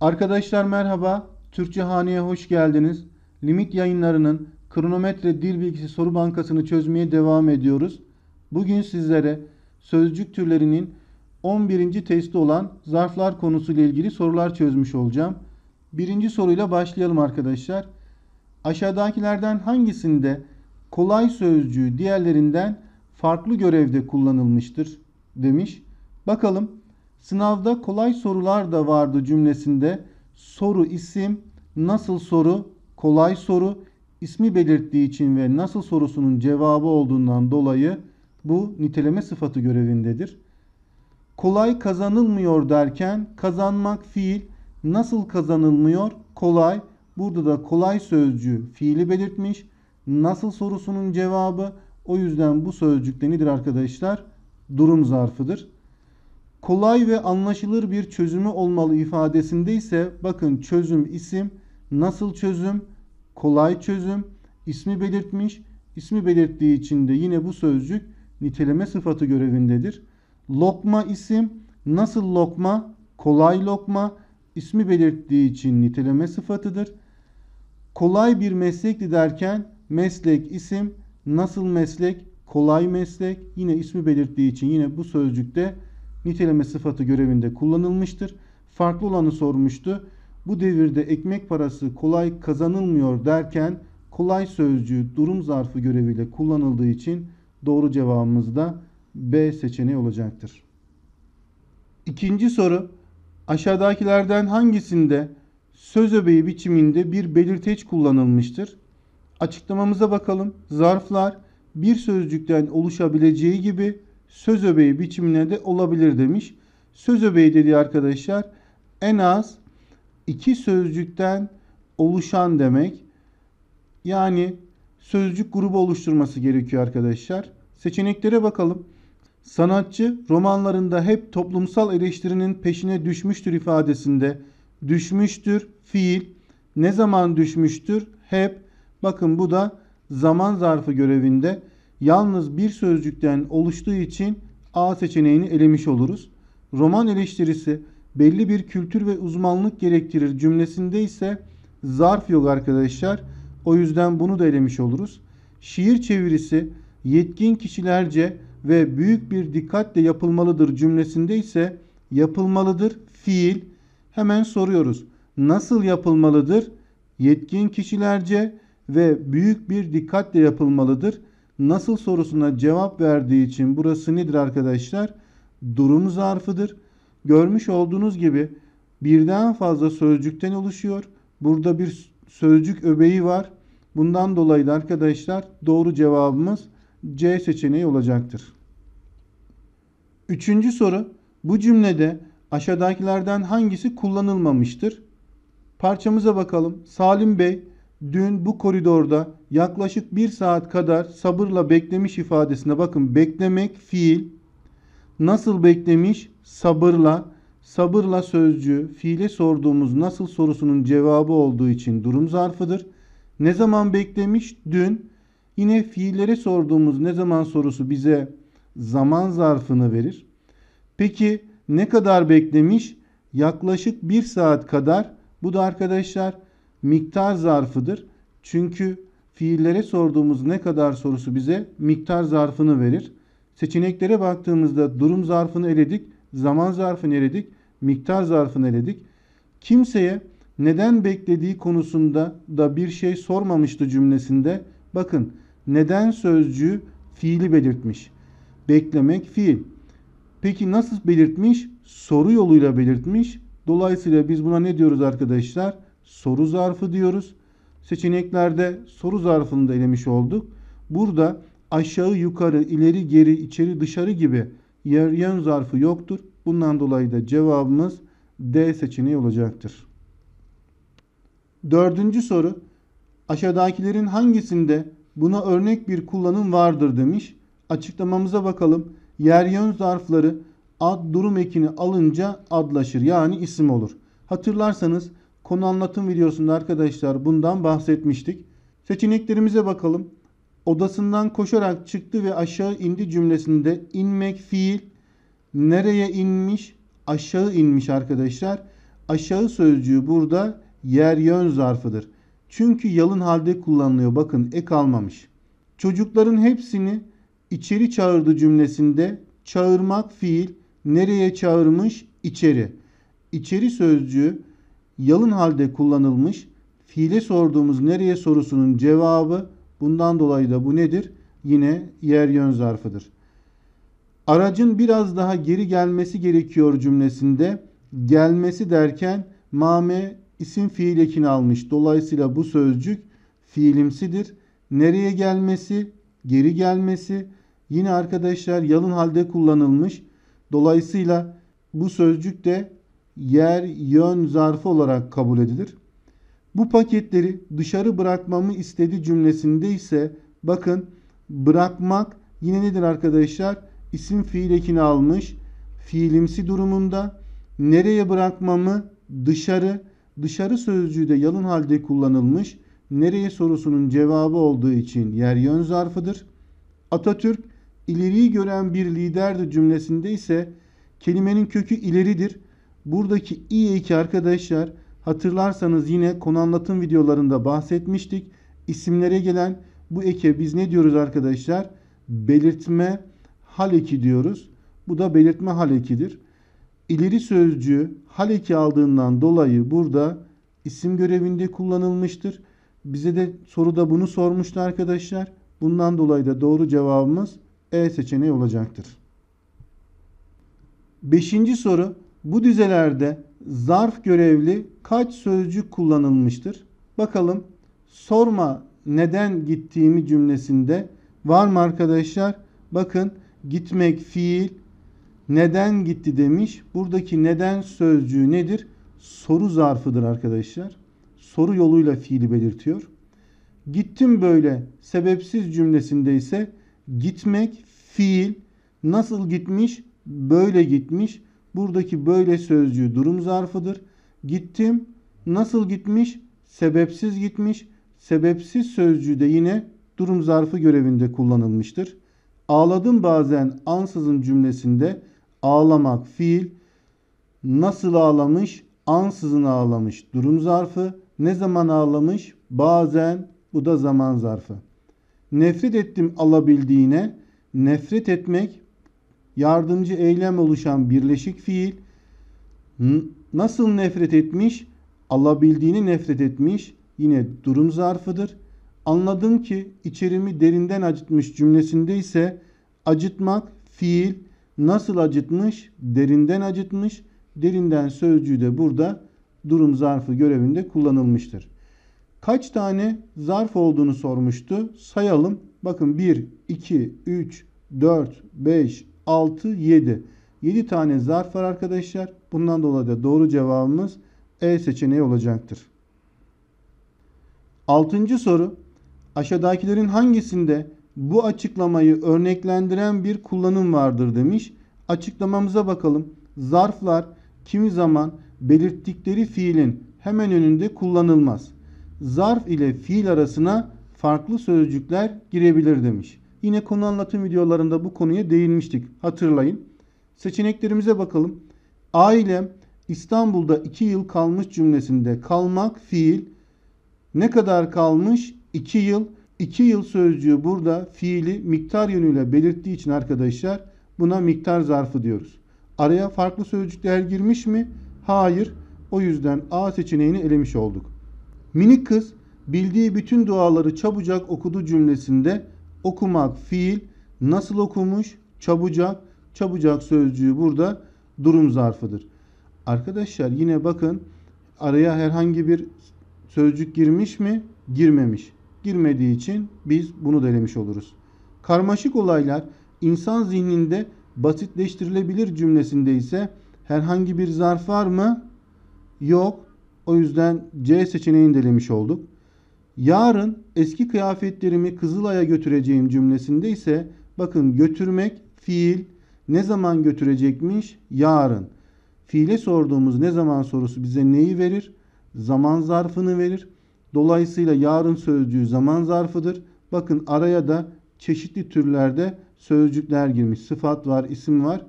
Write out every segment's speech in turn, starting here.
Arkadaşlar merhaba. Türkçe Hane'ye hoş geldiniz. Limit yayınlarının kronometre dil bilgisi soru bankasını çözmeye devam ediyoruz. Bugün sizlere sözcük türlerinin 11. testi olan zarflar konusuyla ilgili sorular çözmüş olacağım. Birinci soruyla başlayalım arkadaşlar. Aşağıdakilerden hangisinde kolay sözcüğü diğerlerinden farklı görevde kullanılmıştır demiş. Bakalım Sınavda kolay sorular da vardı cümlesinde soru isim, nasıl soru, kolay soru ismi belirttiği için ve nasıl sorusunun cevabı olduğundan dolayı bu niteleme sıfatı görevindedir. Kolay kazanılmıyor derken kazanmak fiil, nasıl kazanılmıyor kolay. Burada da kolay sözcüğü fiili belirtmiş. Nasıl sorusunun cevabı o yüzden bu sözcük nedir arkadaşlar? Durum zarfıdır kolay ve anlaşılır bir çözümü olmalı ifadesinde ise bakın çözüm isim, nasıl çözüm, kolay çözüm, ismi belirtmiş. İsmi belirttiği için de yine bu sözcük niteleme sıfatı görevindedir. Lokma isim, nasıl lokma, kolay lokma ismi belirttiği için niteleme sıfatıdır. Kolay bir meslekti derken meslek isim, nasıl meslek, kolay meslek yine ismi belirttiği için yine bu sözcükte niteleme sıfatı görevinde kullanılmıştır. Farklı olanı sormuştu. Bu devirde ekmek parası kolay kazanılmıyor derken kolay sözcüğü durum zarfı göreviyle kullanıldığı için doğru cevabımız da B seçeneği olacaktır. İkinci soru aşağıdakilerden hangisinde söz öbeği biçiminde bir belirteç kullanılmıştır? Açıklamamıza bakalım. Zarflar bir sözcükten oluşabileceği gibi söz öbeği biçimine de olabilir demiş. Söz öbeği dediği arkadaşlar en az iki sözcükten oluşan demek. Yani sözcük grubu oluşturması gerekiyor arkadaşlar. Seçeneklere bakalım. Sanatçı romanlarında hep toplumsal eleştirinin peşine düşmüştür ifadesinde düşmüştür fiil ne zaman düşmüştür hep bakın bu da zaman zarfı görevinde yalnız bir sözcükten oluştuğu için A seçeneğini elemiş oluruz. Roman eleştirisi belli bir kültür ve uzmanlık gerektirir cümlesinde ise zarf yok arkadaşlar. O yüzden bunu da elemiş oluruz. Şiir çevirisi yetkin kişilerce ve büyük bir dikkatle yapılmalıdır cümlesinde ise yapılmalıdır fiil. Hemen soruyoruz. Nasıl yapılmalıdır? Yetkin kişilerce ve büyük bir dikkatle yapılmalıdır nasıl sorusuna cevap verdiği için burası nedir arkadaşlar? Durum zarfıdır. Görmüş olduğunuz gibi birden fazla sözcükten oluşuyor. Burada bir sözcük öbeği var. Bundan dolayı da arkadaşlar doğru cevabımız C seçeneği olacaktır. Üçüncü soru. Bu cümlede aşağıdakilerden hangisi kullanılmamıştır? Parçamıza bakalım. Salim Bey dün bu koridorda yaklaşık bir saat kadar sabırla beklemiş ifadesine bakın beklemek fiil nasıl beklemiş sabırla sabırla sözcü fiile sorduğumuz nasıl sorusunun cevabı olduğu için durum zarfıdır. Ne zaman beklemiş? Dün. Yine fiillere sorduğumuz ne zaman sorusu bize zaman zarfını verir. Peki ne kadar beklemiş? Yaklaşık bir saat kadar. Bu da arkadaşlar miktar zarfıdır. Çünkü fiillere sorduğumuz ne kadar sorusu bize miktar zarfını verir. Seçeneklere baktığımızda durum zarfını eledik, zaman zarfını eledik, miktar zarfını eledik. Kimseye neden beklediği konusunda da bir şey sormamıştı cümlesinde. Bakın neden sözcüğü fiili belirtmiş. Beklemek fiil. Peki nasıl belirtmiş? Soru yoluyla belirtmiş. Dolayısıyla biz buna ne diyoruz arkadaşlar? soru zarfı diyoruz. Seçeneklerde soru zarfını da elemiş olduk. Burada aşağı yukarı ileri geri içeri dışarı gibi yer yön zarfı yoktur. Bundan dolayı da cevabımız D seçeneği olacaktır. Dördüncü soru aşağıdakilerin hangisinde buna örnek bir kullanım vardır demiş. Açıklamamıza bakalım. Yer yön zarfları ad durum ekini alınca adlaşır yani isim olur. Hatırlarsanız konu anlatım videosunda arkadaşlar bundan bahsetmiştik. Seçeneklerimize bakalım. Odasından koşarak çıktı ve aşağı indi cümlesinde inmek fiil nereye inmiş aşağı inmiş arkadaşlar. Aşağı sözcüğü burada yer yön zarfıdır. Çünkü yalın halde kullanılıyor. Bakın ek almamış. Çocukların hepsini içeri çağırdı cümlesinde çağırmak fiil nereye çağırmış İçeri. İçeri sözcüğü yalın halde kullanılmış Fiile sorduğumuz nereye sorusunun cevabı bundan dolayı da bu nedir? Yine yer yön zarfıdır. Aracın biraz daha geri gelmesi gerekiyor cümlesinde gelmesi derken mame isim fiil ekini almış. Dolayısıyla bu sözcük fiilimsidir. Nereye gelmesi, geri gelmesi yine arkadaşlar yalın halde kullanılmış. Dolayısıyla bu sözcük de yer yön zarfı olarak kabul edilir. Bu paketleri dışarı bırakmamı istedi cümlesinde ise bakın bırakmak yine nedir arkadaşlar? İsim fiil ekini almış. Fiilimsi durumunda nereye bırakmamı dışarı dışarı sözcüğü de yalın halde kullanılmış. Nereye sorusunun cevabı olduğu için yer yön zarfıdır. Atatürk ileriyi gören bir liderdi cümlesinde ise kelimenin kökü ileridir Buradaki i2 arkadaşlar hatırlarsanız yine konu anlatım videolarında bahsetmiştik. İsimlere gelen bu eke biz ne diyoruz arkadaşlar? Belirtme hal eki diyoruz. Bu da belirtme hal ekidir. İleri sözcüğü hal eki aldığından dolayı burada isim görevinde kullanılmıştır. Bize de soruda bunu sormuştu arkadaşlar. Bundan dolayı da doğru cevabımız E seçeneği olacaktır. Beşinci soru bu dizelerde zarf görevli kaç sözcük kullanılmıştır? Bakalım sorma neden gittiğimi cümlesinde var mı arkadaşlar? Bakın gitmek fiil neden gitti demiş. Buradaki neden sözcüğü nedir? Soru zarfıdır arkadaşlar. Soru yoluyla fiili belirtiyor. Gittim böyle sebepsiz cümlesinde ise gitmek fiil nasıl gitmiş? Böyle gitmiş. Buradaki böyle sözcüğü durum zarfıdır. Gittim. Nasıl gitmiş? Sebepsiz gitmiş. Sebepsiz sözcüğü de yine durum zarfı görevinde kullanılmıştır. Ağladım bazen ansızın cümlesinde ağlamak fiil. Nasıl ağlamış? Ansızın ağlamış. Durum zarfı. Ne zaman ağlamış? Bazen. Bu da zaman zarfı. Nefret ettim alabildiğine. Nefret etmek yardımcı eylem oluşan birleşik fiil nasıl nefret etmiş? Alabildiğini nefret etmiş. Yine durum zarfıdır. Anladım ki içerimi derinden acıtmış cümlesinde ise acıtmak fiil nasıl acıtmış? Derinden acıtmış. Derinden sözcüğü de burada durum zarfı görevinde kullanılmıştır. Kaç tane zarf olduğunu sormuştu. Sayalım. Bakın 1, 2, 3, 4, 5, 6, 7. 7 tane zarf var arkadaşlar. Bundan dolayı da doğru cevabımız E seçeneği olacaktır. 6. soru. Aşağıdakilerin hangisinde bu açıklamayı örneklendiren bir kullanım vardır demiş. Açıklamamıza bakalım. Zarflar kimi zaman belirttikleri fiilin hemen önünde kullanılmaz. Zarf ile fiil arasına farklı sözcükler girebilir demiş. Yine konu anlatım videolarında bu konuya değinmiştik. Hatırlayın. Seçeneklerimize bakalım. Ailem İstanbul'da 2 yıl kalmış cümlesinde kalmak fiil. Ne kadar kalmış? 2 yıl. 2 yıl sözcüğü burada fiili miktar yönüyle belirttiği için arkadaşlar buna miktar zarfı diyoruz. Araya farklı sözcükler girmiş mi? Hayır. O yüzden A seçeneğini elemiş olduk. Minik kız bildiği bütün duaları çabucak okudu cümlesinde okumak fiil. Nasıl okumuş? Çabucak. Çabucak sözcüğü burada durum zarfıdır. Arkadaşlar yine bakın araya herhangi bir sözcük girmiş mi? Girmemiş. Girmediği için biz bunu delemiş oluruz. Karmaşık olaylar insan zihninde basitleştirilebilir cümlesinde ise herhangi bir zarf var mı? Yok. O yüzden C seçeneğini delemiş olduk. Yarın eski kıyafetlerimi Kızılay'a götüreceğim cümlesinde ise bakın götürmek fiil ne zaman götürecekmiş? Yarın. Fiile sorduğumuz ne zaman sorusu bize neyi verir? Zaman zarfını verir. Dolayısıyla yarın sözcüğü zaman zarfıdır. Bakın araya da çeşitli türlerde sözcükler girmiş. Sıfat var, isim var.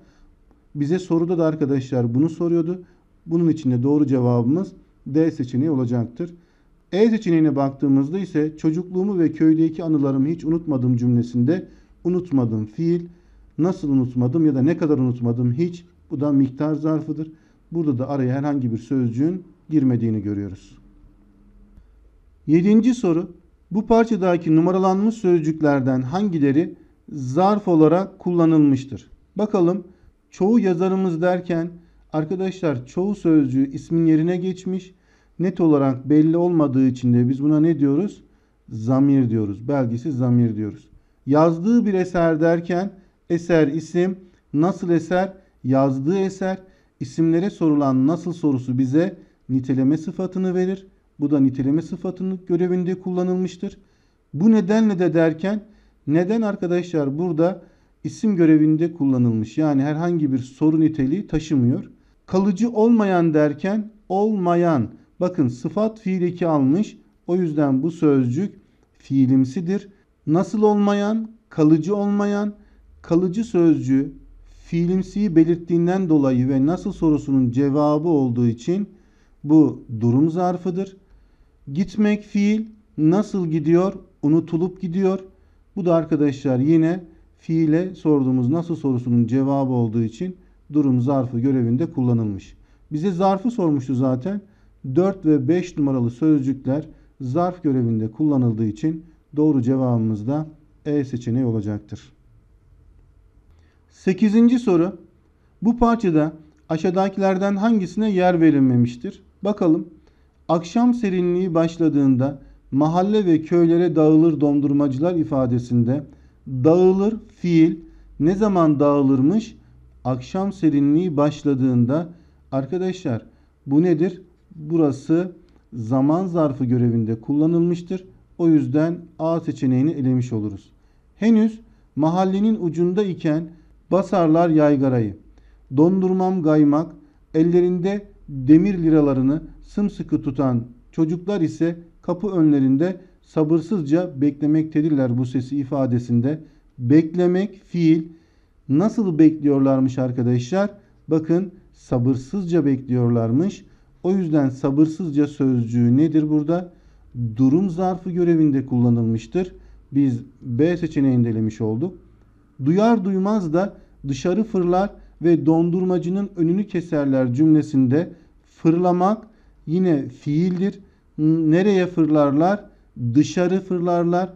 Bize soruda da arkadaşlar bunu soruyordu. Bunun için de doğru cevabımız D seçeneği olacaktır. E seçeneğine baktığımızda ise çocukluğumu ve köydeki anılarımı hiç unutmadım cümlesinde unutmadım fiil, nasıl unutmadım ya da ne kadar unutmadım hiç bu da miktar zarfıdır. Burada da araya herhangi bir sözcüğün girmediğini görüyoruz. Yedinci soru. Bu parçadaki numaralanmış sözcüklerden hangileri zarf olarak kullanılmıştır? Bakalım çoğu yazarımız derken arkadaşlar çoğu sözcüğü ismin yerine geçmiş net olarak belli olmadığı için de biz buna ne diyoruz? Zamir diyoruz. belgesiz zamir diyoruz. Yazdığı bir eser derken eser isim, nasıl eser, yazdığı eser, isimlere sorulan nasıl sorusu bize niteleme sıfatını verir. Bu da niteleme sıfatını görevinde kullanılmıştır. Bu nedenle de derken neden arkadaşlar burada isim görevinde kullanılmış. Yani herhangi bir soru niteliği taşımıyor. Kalıcı olmayan derken olmayan Bakın sıfat fiil eki almış. O yüzden bu sözcük fiilimsidir. Nasıl olmayan, kalıcı olmayan, kalıcı sözcü fiilimsiyi belirttiğinden dolayı ve nasıl sorusunun cevabı olduğu için bu durum zarfıdır. Gitmek fiil nasıl gidiyor? Unutulup gidiyor. Bu da arkadaşlar yine fiile sorduğumuz nasıl sorusunun cevabı olduğu için durum zarfı görevinde kullanılmış. Bize zarfı sormuştu zaten. 4 ve 5 numaralı sözcükler zarf görevinde kullanıldığı için doğru cevabımız da E seçeneği olacaktır. 8. soru. Bu parçada aşağıdakilerden hangisine yer verilmemiştir? Bakalım. Akşam serinliği başladığında mahalle ve köylere dağılır dondurmacılar ifadesinde dağılır fiil ne zaman dağılırmış? Akşam serinliği başladığında arkadaşlar bu nedir? Burası zaman zarfı görevinde kullanılmıştır. O yüzden A seçeneğini elemiş oluruz. Henüz mahallenin ucunda iken basarlar yaygarayı. Dondurmam gaymak, ellerinde demir liralarını sımsıkı tutan çocuklar ise kapı önlerinde sabırsızca beklemektedirler bu sesi ifadesinde. Beklemek fiil. Nasıl bekliyorlarmış arkadaşlar? Bakın sabırsızca bekliyorlarmış. O yüzden sabırsızca sözcüğü nedir burada? Durum zarfı görevinde kullanılmıştır. Biz B seçeneğini elemiş olduk. Duyar duymaz da dışarı fırlar ve dondurmacının önünü keserler cümlesinde fırlamak yine fiildir. Nereye fırlarlar? Dışarı fırlarlar.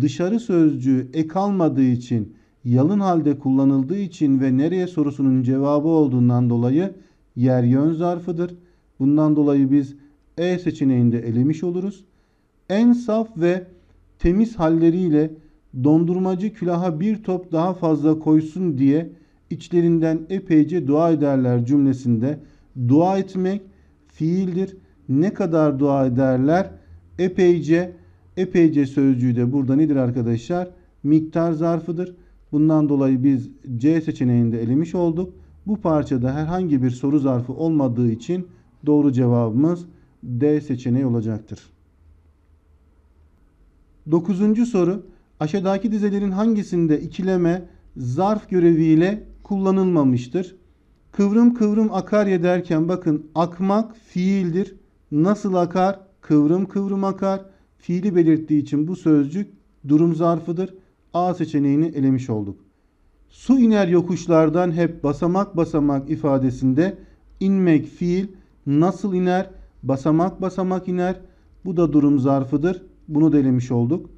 Dışarı sözcüğü ek almadığı için yalın halde kullanıldığı için ve nereye sorusunun cevabı olduğundan dolayı yer yön zarfıdır. Bundan dolayı biz E seçeneğinde de elemiş oluruz. En saf ve temiz halleriyle dondurmacı külaha bir top daha fazla koysun diye içlerinden epeyce dua ederler cümlesinde dua etmek fiildir. Ne kadar dua ederler? Epeyce epeyce sözcüğü de burada nedir arkadaşlar? Miktar zarfıdır. Bundan dolayı biz C seçeneğinde de elemiş olduk. Bu parçada herhangi bir soru zarfı olmadığı için Doğru cevabımız D seçeneği olacaktır. Dokuzuncu soru aşağıdaki dizelerin hangisinde ikileme zarf göreviyle kullanılmamıştır? Kıvrım kıvrım akar ya derken bakın akmak fiildir. Nasıl akar? Kıvrım kıvrım akar. Fiili belirttiği için bu sözcük durum zarfıdır. A seçeneğini elemiş olduk. Su iner yokuşlardan hep basamak basamak ifadesinde inmek fiil Nasıl iner? Basamak basamak iner. Bu da durum zarfıdır. Bunu da olduk.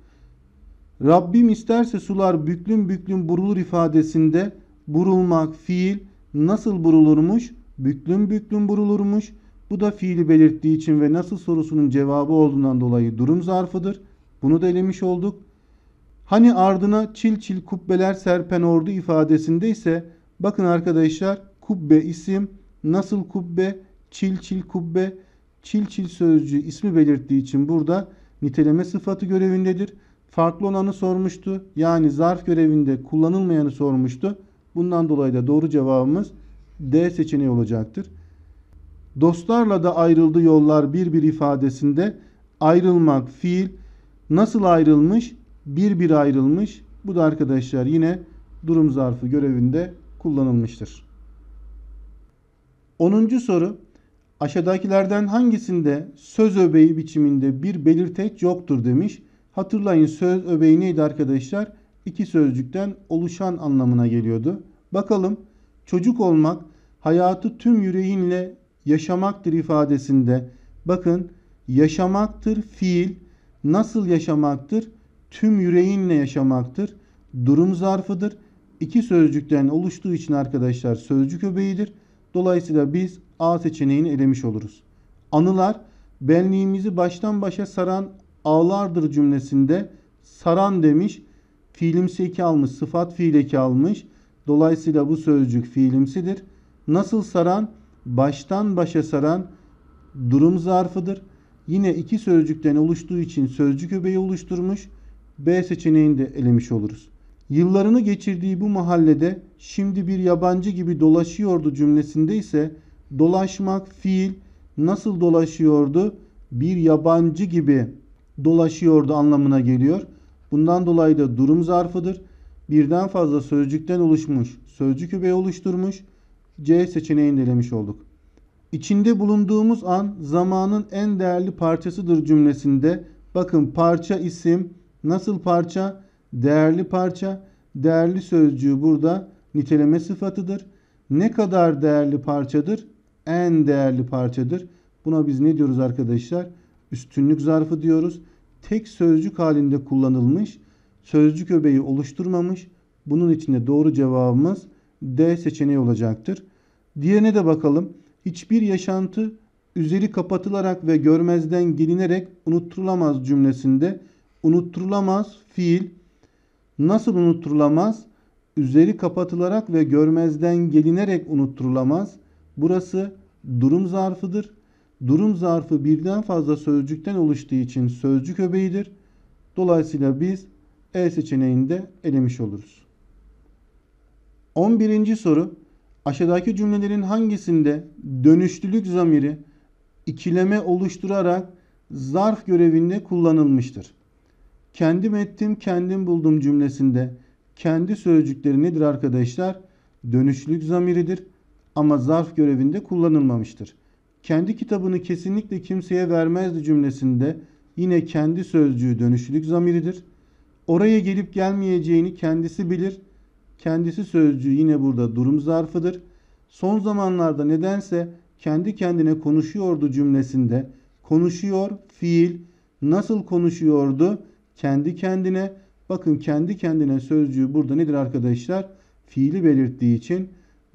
Rabbim isterse sular büklüm büklüm burulur ifadesinde burulmak fiil nasıl burulurmuş? Büklüm büklüm burulurmuş. Bu da fiili belirttiği için ve nasıl sorusunun cevabı olduğundan dolayı durum zarfıdır. Bunu da olduk. Hani ardına çil çil kubbeler serpen ordu ifadesinde ise bakın arkadaşlar kubbe isim nasıl kubbe çil çil kubbe, çil çil sözcüğü ismi belirttiği için burada niteleme sıfatı görevindedir. Farklı olanı sormuştu. Yani zarf görevinde kullanılmayanı sormuştu. Bundan dolayı da doğru cevabımız D seçeneği olacaktır. Dostlarla da ayrıldı yollar bir bir ifadesinde ayrılmak fiil nasıl ayrılmış? Bir bir ayrılmış. Bu da arkadaşlar yine durum zarfı görevinde kullanılmıştır. 10. soru Aşağıdakilerden hangisinde söz öbeği biçiminde bir belirteç yoktur demiş. Hatırlayın söz öbeği neydi arkadaşlar? İki sözcükten oluşan anlamına geliyordu. Bakalım çocuk olmak hayatı tüm yüreğinle yaşamaktır ifadesinde. Bakın yaşamaktır fiil. Nasıl yaşamaktır? Tüm yüreğinle yaşamaktır. Durum zarfıdır. İki sözcükten oluştuğu için arkadaşlar sözcük öbeğidir. Dolayısıyla biz A seçeneğini elemiş oluruz. Anılar benliğimizi baştan başa saran ağlardır cümlesinde saran demiş. Fiilimsi eki almış. Sıfat fiil eki almış. Dolayısıyla bu sözcük fiilimsidir. Nasıl saran? Baştan başa saran durum zarfıdır. Yine iki sözcükten oluştuğu için sözcük öbeği oluşturmuş. B seçeneğini de elemiş oluruz. Yıllarını geçirdiği bu mahallede şimdi bir yabancı gibi dolaşıyordu cümlesinde ise Dolaşmak fiil nasıl dolaşıyordu? Bir yabancı gibi dolaşıyordu anlamına geliyor. Bundan dolayı da durum zarfıdır. Birden fazla sözcükten oluşmuş, sözcük übeyi oluşturmuş. C seçeneğini elemiş olduk. İçinde bulunduğumuz an zamanın en değerli parçasıdır cümlesinde. Bakın parça isim, nasıl parça? Değerli parça. Değerli sözcüğü burada niteleme sıfatıdır. Ne kadar değerli parçadır? en değerli parçadır. Buna biz ne diyoruz arkadaşlar? Üstünlük zarfı diyoruz. Tek sözcük halinde kullanılmış, sözcük öbeği oluşturmamış. Bunun içinde doğru cevabımız D seçeneği olacaktır. Diğerine de bakalım. Hiçbir yaşantı üzeri kapatılarak ve görmezden gelinerek unutturulamaz cümlesinde unutturulamaz fiil nasıl unutturulamaz? Üzeri kapatılarak ve görmezden gelinerek unutturulamaz. Burası durum zarfıdır. Durum zarfı birden fazla sözcükten oluştuğu için sözcük öbeğidir. Dolayısıyla biz E seçeneğinde elemiş oluruz. 11. soru aşağıdaki cümlelerin hangisinde dönüştülük zamiri ikileme oluşturarak zarf görevinde kullanılmıştır? Kendim ettim, kendim buldum cümlesinde kendi sözcükleri nedir arkadaşlar? Dönüşlülük zamiridir ama zarf görevinde kullanılmamıştır. Kendi kitabını kesinlikle kimseye vermezdi cümlesinde yine kendi sözcüğü dönüşlülük zamiridir. Oraya gelip gelmeyeceğini kendisi bilir. Kendisi sözcüğü yine burada durum zarfıdır. Son zamanlarda nedense kendi kendine konuşuyordu cümlesinde konuşuyor fiil nasıl konuşuyordu kendi kendine bakın kendi kendine sözcüğü burada nedir arkadaşlar? Fiili belirttiği için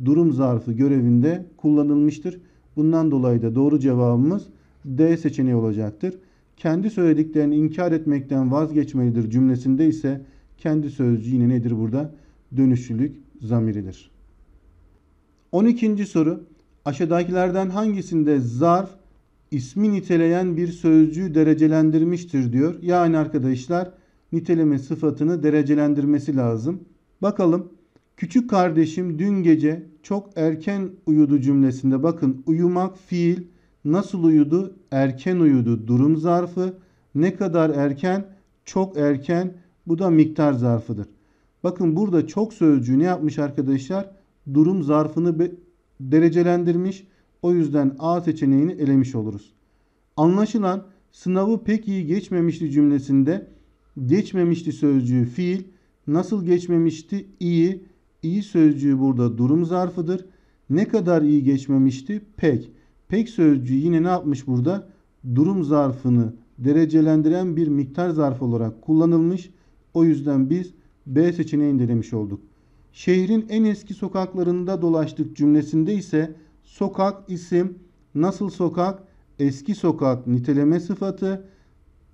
durum zarfı görevinde kullanılmıştır. Bundan dolayı da doğru cevabımız D seçeneği olacaktır. Kendi söylediklerini inkar etmekten vazgeçmelidir cümlesinde ise kendi sözcüğü yine nedir burada? Dönüşçülük zamiridir. 12. soru. Aşağıdakilerden hangisinde zarf ismi niteleyen bir sözcüğü derecelendirmiştir diyor. Yani arkadaşlar niteleme sıfatını derecelendirmesi lazım. Bakalım Küçük kardeşim dün gece çok erken uyudu cümlesinde bakın uyumak fiil nasıl uyudu erken uyudu durum zarfı ne kadar erken çok erken bu da miktar zarfıdır. Bakın burada çok sözcüğü ne yapmış arkadaşlar durum zarfını derecelendirmiş o yüzden A seçeneğini elemiş oluruz. Anlaşılan sınavı pek iyi geçmemişti cümlesinde geçmemişti sözcüğü fiil nasıl geçmemişti iyi İyi sözcüğü burada durum zarfıdır. Ne kadar iyi geçmemişti? Pek. Pek sözcüğü yine ne yapmış burada? Durum zarfını derecelendiren bir miktar zarfı olarak kullanılmış. O yüzden biz B seçeneğini denemiş olduk. Şehrin en eski sokaklarında dolaştık cümlesinde ise sokak isim, nasıl sokak, eski sokak niteleme sıfatı,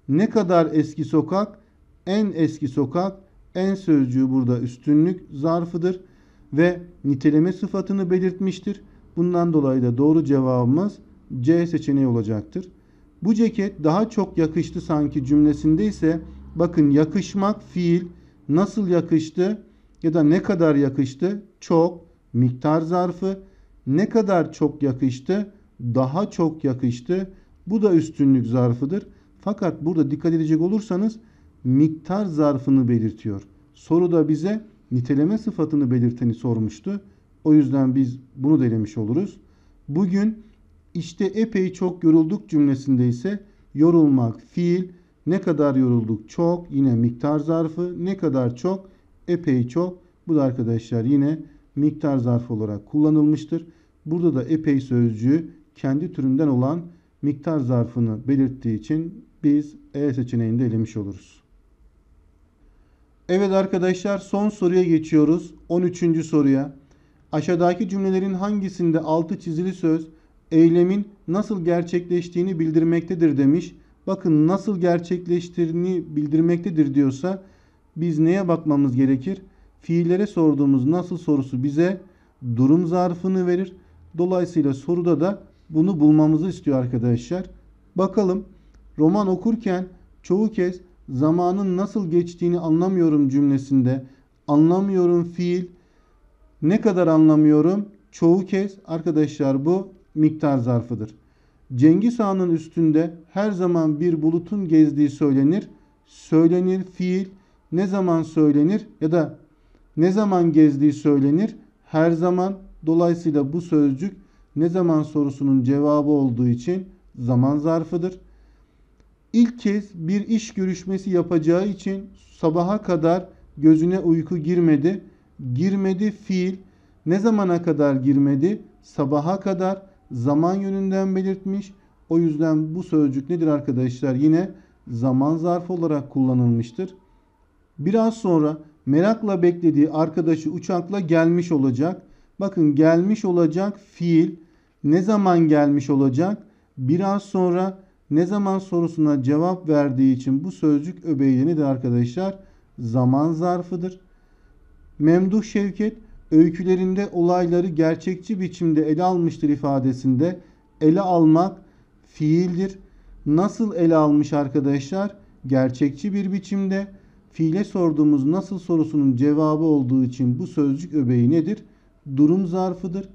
ne kadar eski sokak, en eski sokak, en sözcüğü burada üstünlük zarfıdır ve niteleme sıfatını belirtmiştir. Bundan dolayı da doğru cevabımız C seçeneği olacaktır. Bu ceket daha çok yakıştı sanki cümlesinde ise bakın yakışmak fiil nasıl yakıştı ya da ne kadar yakıştı çok miktar zarfı ne kadar çok yakıştı daha çok yakıştı bu da üstünlük zarfıdır. Fakat burada dikkat edecek olursanız miktar zarfını belirtiyor. Soru da bize niteleme sıfatını belirteni sormuştu. O yüzden biz bunu delemiş oluruz. Bugün işte epey çok yorulduk cümlesinde ise yorulmak fiil, ne kadar yorulduk çok yine miktar zarfı, ne kadar çok epey çok bu da arkadaşlar yine miktar zarfı olarak kullanılmıştır. Burada da epey sözcüğü kendi türünden olan miktar zarfını belirttiği için biz E seçeneğinde elemiş oluruz. Evet arkadaşlar son soruya geçiyoruz. 13. soruya. Aşağıdaki cümlelerin hangisinde altı çizili söz eylemin nasıl gerçekleştiğini bildirmektedir demiş. Bakın nasıl gerçekleştiğini bildirmektedir diyorsa biz neye bakmamız gerekir? Fiillere sorduğumuz nasıl sorusu bize durum zarfını verir. Dolayısıyla soruda da bunu bulmamızı istiyor arkadaşlar. Bakalım roman okurken çoğu kez zamanın nasıl geçtiğini anlamıyorum cümlesinde anlamıyorum fiil ne kadar anlamıyorum çoğu kez arkadaşlar bu miktar zarfıdır. Cengiz Han'ın üstünde her zaman bir bulutun gezdiği söylenir. Söylenir fiil ne zaman söylenir ya da ne zaman gezdiği söylenir? Her zaman dolayısıyla bu sözcük ne zaman sorusunun cevabı olduğu için zaman zarfıdır ilk kez bir iş görüşmesi yapacağı için sabaha kadar gözüne uyku girmedi. Girmedi fiil. Ne zamana kadar girmedi? Sabaha kadar zaman yönünden belirtmiş. O yüzden bu sözcük nedir arkadaşlar? Yine zaman zarfı olarak kullanılmıştır. Biraz sonra merakla beklediği arkadaşı uçakla gelmiş olacak. Bakın gelmiş olacak fiil. Ne zaman gelmiş olacak? Biraz sonra ne zaman sorusuna cevap verdiği için bu sözcük öbeği nedir arkadaşlar? Zaman zarfıdır. Memduh Şevket öykülerinde olayları gerçekçi biçimde ele almıştır ifadesinde ele almak fiildir. Nasıl ele almış arkadaşlar? Gerçekçi bir biçimde fiile sorduğumuz nasıl sorusunun cevabı olduğu için bu sözcük öbeği nedir? Durum zarfıdır.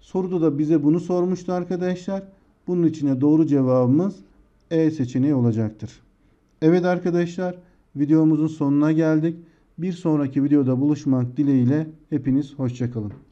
Soruda da bize bunu sormuştu arkadaşlar. Bunun içine doğru cevabımız e seçeneği olacaktır. Evet arkadaşlar videomuzun sonuna geldik. Bir sonraki videoda buluşmak dileğiyle hepiniz hoşçakalın.